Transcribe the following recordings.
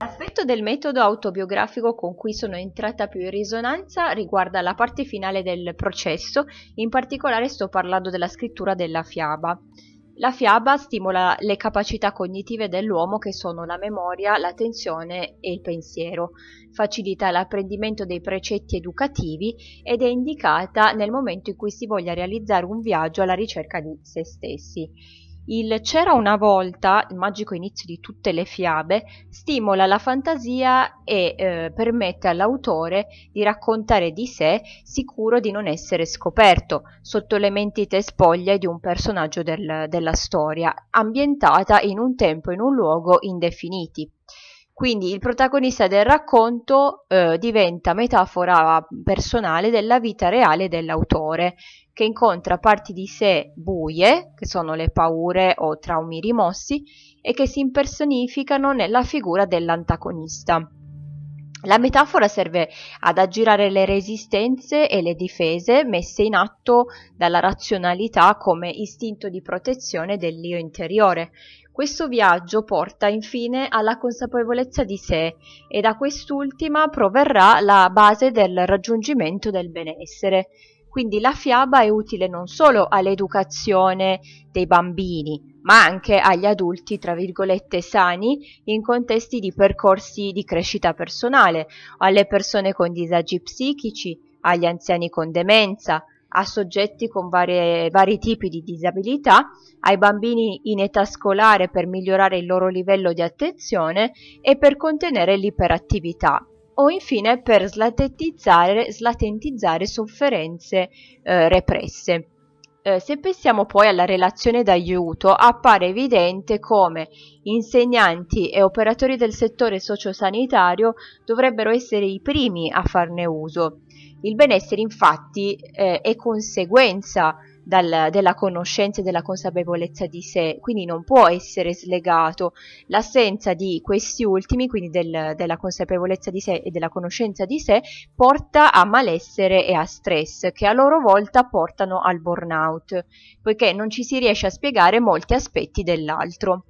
L'aspetto del metodo autobiografico con cui sono entrata più in risonanza riguarda la parte finale del processo, in particolare sto parlando della scrittura della fiaba. La fiaba stimola le capacità cognitive dell'uomo che sono la memoria, l'attenzione e il pensiero, facilita l'apprendimento dei precetti educativi ed è indicata nel momento in cui si voglia realizzare un viaggio alla ricerca di se stessi. Il C'era una volta, il magico inizio di tutte le fiabe, stimola la fantasia e eh, permette all'autore di raccontare di sé sicuro di non essere scoperto, sotto le mentite spoglie di un personaggio del, della storia, ambientata in un tempo e in un luogo indefiniti. Quindi il protagonista del racconto eh, diventa metafora personale della vita reale dell'autore, che incontra parti di sé buie, che sono le paure o traumi rimossi, e che si impersonificano nella figura dell'antagonista. La metafora serve ad aggirare le resistenze e le difese messe in atto dalla razionalità come istinto di protezione dell'io interiore. Questo viaggio porta infine alla consapevolezza di sé e da quest'ultima proverrà la base del raggiungimento del benessere. Quindi la fiaba è utile non solo all'educazione dei bambini, ma anche agli adulti, tra virgolette, sani in contesti di percorsi di crescita personale, alle persone con disagi psichici, agli anziani con demenza, a soggetti con varie, vari tipi di disabilità, ai bambini in età scolare per migliorare il loro livello di attenzione e per contenere l'iperattività o infine per slatentizzare, slatentizzare sofferenze eh, represse. Eh, se pensiamo poi alla relazione d'aiuto, appare evidente come insegnanti e operatori del settore sociosanitario dovrebbero essere i primi a farne uso. Il benessere infatti eh, è conseguenza dal, della conoscenza e della consapevolezza di sé, quindi non può essere slegato. L'assenza di questi ultimi, quindi del, della consapevolezza di sé e della conoscenza di sé, porta a malessere e a stress, che a loro volta portano al burnout, poiché non ci si riesce a spiegare molti aspetti dell'altro.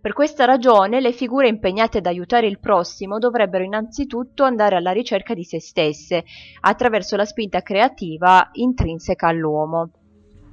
Per questa ragione le figure impegnate ad aiutare il prossimo dovrebbero innanzitutto andare alla ricerca di se stesse, attraverso la spinta creativa intrinseca all'uomo.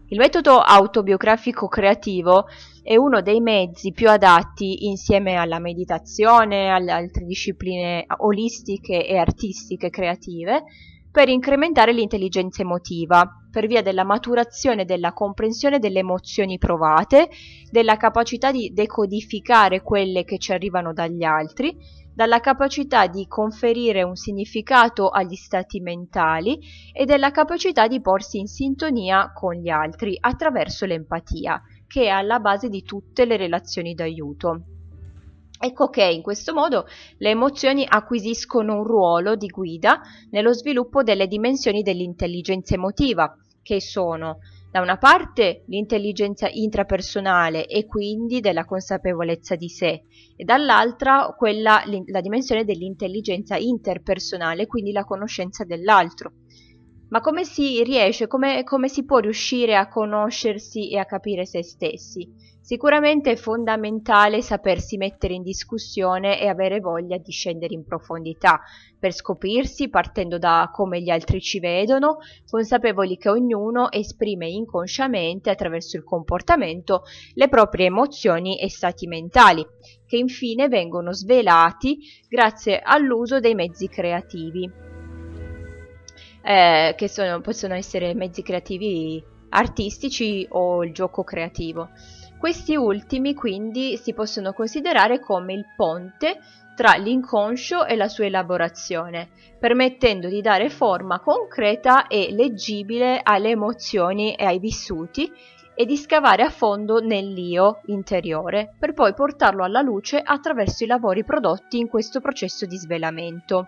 Il metodo autobiografico creativo è uno dei mezzi più adatti insieme alla meditazione, alle altre discipline olistiche e artistiche creative per incrementare l'intelligenza emotiva, per via della maturazione della comprensione delle emozioni provate, della capacità di decodificare quelle che ci arrivano dagli altri, dalla capacità di conferire un significato agli stati mentali e della capacità di porsi in sintonia con gli altri attraverso l'empatia, che è alla base di tutte le relazioni d'aiuto. Ecco che in questo modo le emozioni acquisiscono un ruolo di guida nello sviluppo delle dimensioni dell'intelligenza emotiva, che sono da una parte l'intelligenza intrapersonale e quindi della consapevolezza di sé e dall'altra quella, la dimensione dell'intelligenza interpersonale, quindi la conoscenza dell'altro ma come si riesce, come, come, si può riuscire a conoscersi e a capire se stessi? Sicuramente è fondamentale sapersi mettere in discussione e avere voglia di scendere in profondità per scoprirsi partendo da come gli altri ci vedono, consapevoli che ognuno esprime inconsciamente attraverso il comportamento le proprie emozioni e stati mentali, che infine vengono svelati grazie all'uso dei mezzi creativi eh, che sono, possono essere mezzi creativi artistici o il gioco creativo. Questi ultimi quindi si possono considerare come il ponte tra l'inconscio e la sua elaborazione, permettendo di dare forma concreta e leggibile alle emozioni e ai vissuti e di scavare a fondo nell'io interiore, per poi portarlo alla luce attraverso i lavori prodotti in questo processo di svelamento.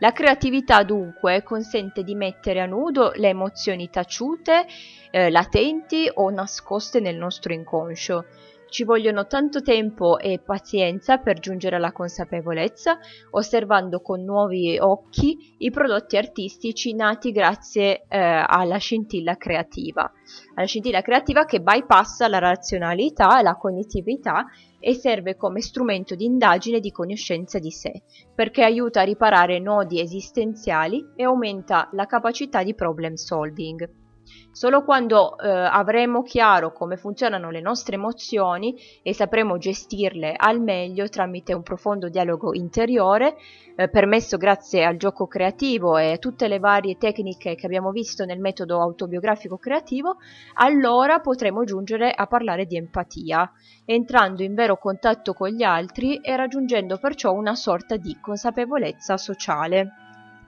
La creatività dunque consente di mettere a nudo le emozioni taciute, eh, latenti o nascoste nel nostro inconscio. Ci vogliono tanto tempo e pazienza per giungere alla consapevolezza, osservando con nuovi occhi i prodotti artistici nati grazie eh, alla scintilla creativa. Alla scintilla creativa che bypassa la razionalità, la cognitività e serve come strumento di indagine e di conoscenza di sé, perché aiuta a riparare nodi esistenziali e aumenta la capacità di problem solving. Solo quando eh, avremo chiaro come funzionano le nostre emozioni e sapremo gestirle al meglio tramite un profondo dialogo interiore, eh, permesso grazie al gioco creativo e a tutte le varie tecniche che abbiamo visto nel metodo autobiografico creativo, allora potremo giungere a parlare di empatia, entrando in vero contatto con gli altri e raggiungendo perciò una sorta di consapevolezza sociale.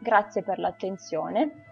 Grazie per l'attenzione.